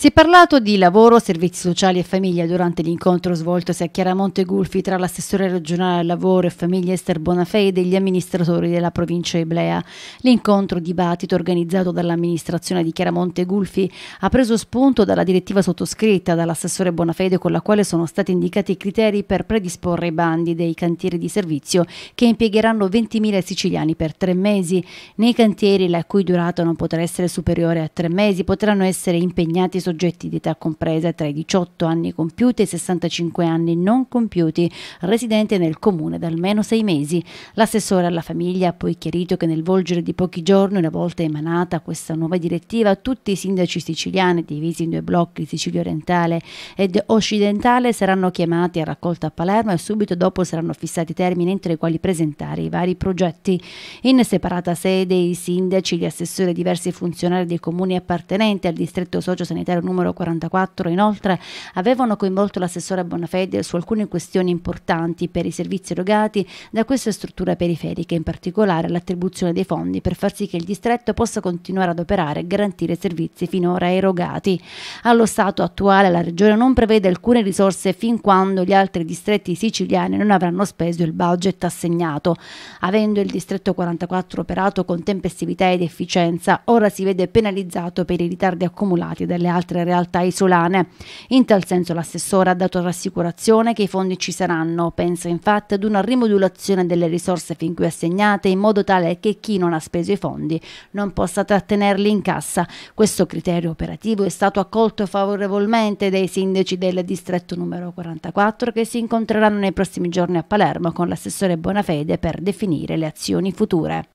Si è parlato di lavoro, servizi sociali e famiglia durante l'incontro svoltosi a Chiaramonte Gulfi tra l'assessore regionale al lavoro e famiglia Ester Bonafede e gli amministratori della provincia Eblea. L'incontro dibattito organizzato dall'amministrazione di Chiaramonte Gulfi ha preso spunto dalla direttiva sottoscritta dall'assessore Bonafede con la quale sono stati indicati i criteri per predisporre i bandi dei cantieri di servizio che impiegheranno 20.000 siciliani per tre mesi. Nei cantieri la cui durata non potrà essere superiore a tre mesi potranno essere impegnati soggetti di età compresa tra i 18 anni compiuti e i 65 anni non compiuti, residenti nel comune da almeno sei mesi. L'assessore alla famiglia ha poi chiarito che nel volgere di pochi giorni, una volta emanata questa nuova direttiva, tutti i sindaci siciliani, divisi in due blocchi, Sicilia orientale ed occidentale, saranno chiamati a raccolta a Palermo e subito dopo saranno fissati termini entro i quali presentare i vari progetti. In separata sede i sindaci, gli assessori e diversi funzionari dei comuni appartenenti al distretto sociosanitario Ministero numero 44. Inoltre avevano coinvolto l'assessore Bonafede su alcune questioni importanti per i servizi erogati da queste strutture periferiche, in particolare l'attribuzione dei fondi per far sì che il distretto possa continuare ad operare e garantire servizi finora erogati. Allo stato attuale la Regione non prevede alcune risorse fin quando gli altri distretti siciliani non avranno speso il budget assegnato. Avendo il distretto 44 operato con tempestività ed efficienza, ora si vede penalizzato per i ritardi accumulati dalle altre altre realtà isolane. In tal senso l'assessore ha dato rassicurazione che i fondi ci saranno, pensa infatti ad una rimodulazione delle risorse fin qui assegnate in modo tale che chi non ha speso i fondi non possa trattenerli in cassa. Questo criterio operativo è stato accolto favorevolmente dai sindaci del distretto numero 44 che si incontreranno nei prossimi giorni a Palermo con l'assessore Bonafede per definire le azioni future.